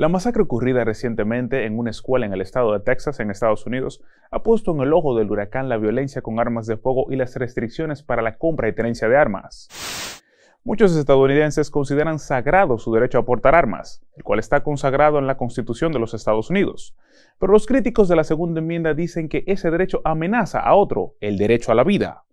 La masacre ocurrida recientemente en una escuela en el estado de Texas, en Estados Unidos, ha puesto en el ojo del huracán la violencia con armas de fuego y las restricciones para la compra y tenencia de armas. Muchos estadounidenses consideran sagrado su derecho a portar armas, el cual está consagrado en la Constitución de los Estados Unidos. Pero los críticos de la Segunda Enmienda dicen que ese derecho amenaza a otro, el derecho a la vida.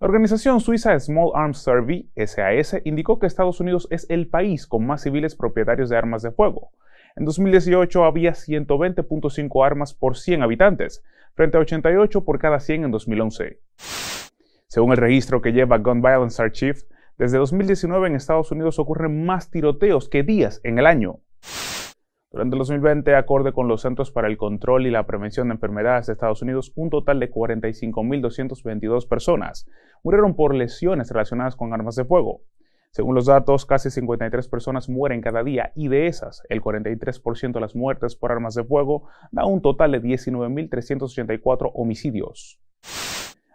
La organización suiza Small Arms Survey, SAS, indicó que Estados Unidos es el país con más civiles propietarios de armas de fuego. En 2018 había 120.5 armas por 100 habitantes, frente a 88 por cada 100 en 2011. Según el registro que lleva Gun Violence Archive, desde 2019 en Estados Unidos ocurren más tiroteos que días en el año. Durante el 2020, acorde con los Centros para el Control y la Prevención de Enfermedades de Estados Unidos, un total de 45.222 personas murieron por lesiones relacionadas con armas de fuego. Según los datos, casi 53 personas mueren cada día y de esas, el 43% de las muertes por armas de fuego da un total de 19.384 homicidios.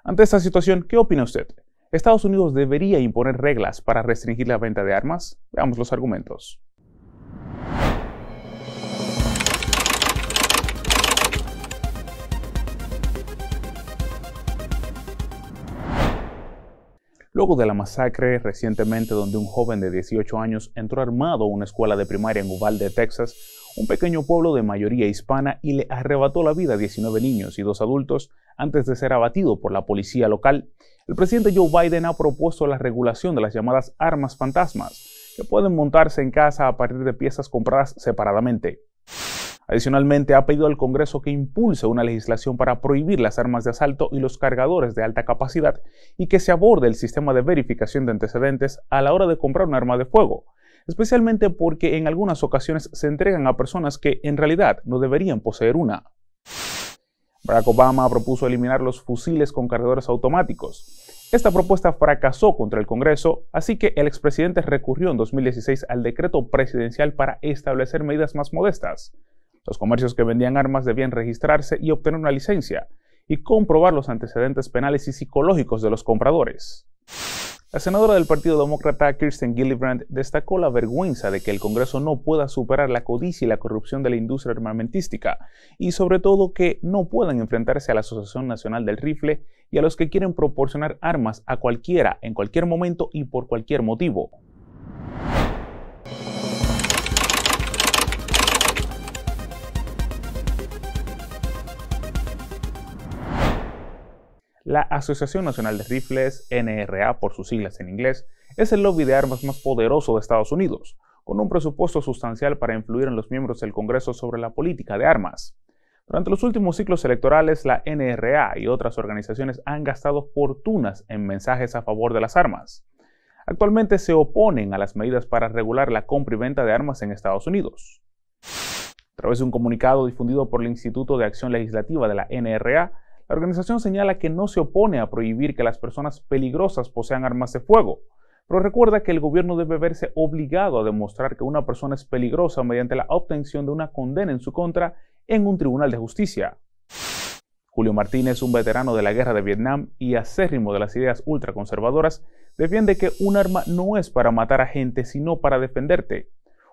Ante esta situación, ¿qué opina usted? ¿Estados Unidos debería imponer reglas para restringir la venta de armas? Veamos los argumentos. luego de la masacre recientemente donde un joven de 18 años entró armado a una escuela de primaria en Uvalde, Texas, un pequeño pueblo de mayoría hispana, y le arrebató la vida a 19 niños y dos adultos antes de ser abatido por la policía local, el presidente Joe Biden ha propuesto la regulación de las llamadas armas fantasmas, que pueden montarse en casa a partir de piezas compradas separadamente. Adicionalmente, ha pedido al Congreso que impulse una legislación para prohibir las armas de asalto y los cargadores de alta capacidad y que se aborde el sistema de verificación de antecedentes a la hora de comprar un arma de fuego, especialmente porque en algunas ocasiones se entregan a personas que en realidad no deberían poseer una. Barack Obama propuso eliminar los fusiles con cargadores automáticos. Esta propuesta fracasó contra el Congreso, así que el expresidente recurrió en 2016 al decreto presidencial para establecer medidas más modestas. Los comercios que vendían armas debían registrarse y obtener una licencia y comprobar los antecedentes penales y psicológicos de los compradores. La senadora del Partido Demócrata Kirsten Gillibrand destacó la vergüenza de que el Congreso no pueda superar la codicia y la corrupción de la industria armamentística y sobre todo que no puedan enfrentarse a la Asociación Nacional del Rifle y a los que quieren proporcionar armas a cualquiera en cualquier momento y por cualquier motivo. La Asociación Nacional de Rifles, NRA por sus siglas en inglés, es el lobby de armas más poderoso de Estados Unidos, con un presupuesto sustancial para influir en los miembros del Congreso sobre la política de armas. Durante los últimos ciclos electorales, la NRA y otras organizaciones han gastado fortunas en mensajes a favor de las armas. Actualmente se oponen a las medidas para regular la compra y venta de armas en Estados Unidos. A través de un comunicado difundido por el Instituto de Acción Legislativa de la NRA, la organización señala que no se opone a prohibir que las personas peligrosas posean armas de fuego, pero recuerda que el gobierno debe verse obligado a demostrar que una persona es peligrosa mediante la obtención de una condena en su contra en un tribunal de justicia. Julio Martínez, un veterano de la guerra de Vietnam y acérrimo de las ideas ultraconservadoras, defiende que un arma no es para matar a gente, sino para defenderte.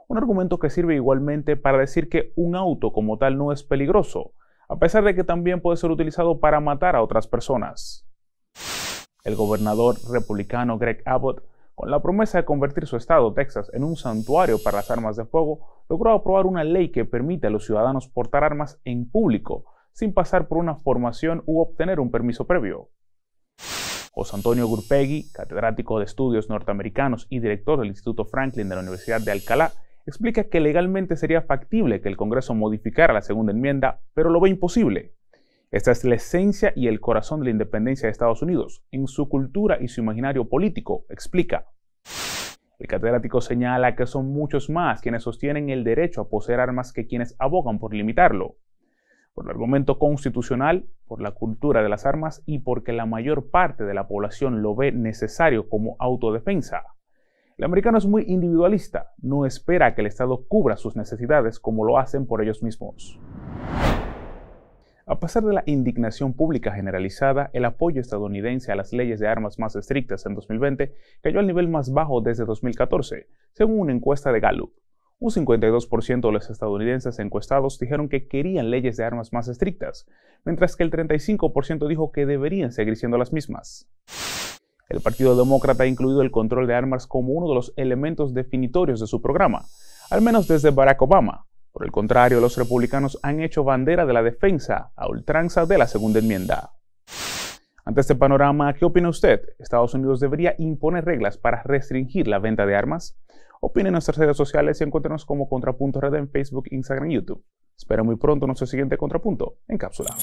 Un argumento que sirve igualmente para decir que un auto como tal no es peligroso, a pesar de que también puede ser utilizado para matar a otras personas. El gobernador republicano Greg Abbott, con la promesa de convertir su estado, Texas, en un santuario para las armas de fuego, logró aprobar una ley que permite a los ciudadanos portar armas en público, sin pasar por una formación u obtener un permiso previo. José Antonio Gurpegui, catedrático de estudios norteamericanos y director del Instituto Franklin de la Universidad de Alcalá, explica que legalmente sería factible que el Congreso modificara la segunda enmienda, pero lo ve imposible. Esta es la esencia y el corazón de la independencia de Estados Unidos, en su cultura y su imaginario político, explica. El catedrático señala que son muchos más quienes sostienen el derecho a poseer armas que quienes abogan por limitarlo. Por el argumento constitucional, por la cultura de las armas y porque la mayor parte de la población lo ve necesario como autodefensa. El americano es muy individualista, no espera que el Estado cubra sus necesidades como lo hacen por ellos mismos. A pesar de la indignación pública generalizada, el apoyo estadounidense a las leyes de armas más estrictas en 2020 cayó al nivel más bajo desde 2014, según una encuesta de Gallup. Un 52% de los estadounidenses encuestados dijeron que querían leyes de armas más estrictas, mientras que el 35% dijo que deberían seguir siendo las mismas el Partido Demócrata ha incluido el control de armas como uno de los elementos definitorios de su programa, al menos desde Barack Obama. Por el contrario, los republicanos han hecho bandera de la defensa a ultranza de la segunda enmienda. Ante este panorama, ¿qué opina usted? ¿Estados Unidos debería imponer reglas para restringir la venta de armas? Opine en nuestras redes sociales y encuéntrenos como Contrapunto Red en Facebook, Instagram y YouTube. Espero muy pronto nuestro siguiente Contrapunto en cápsula.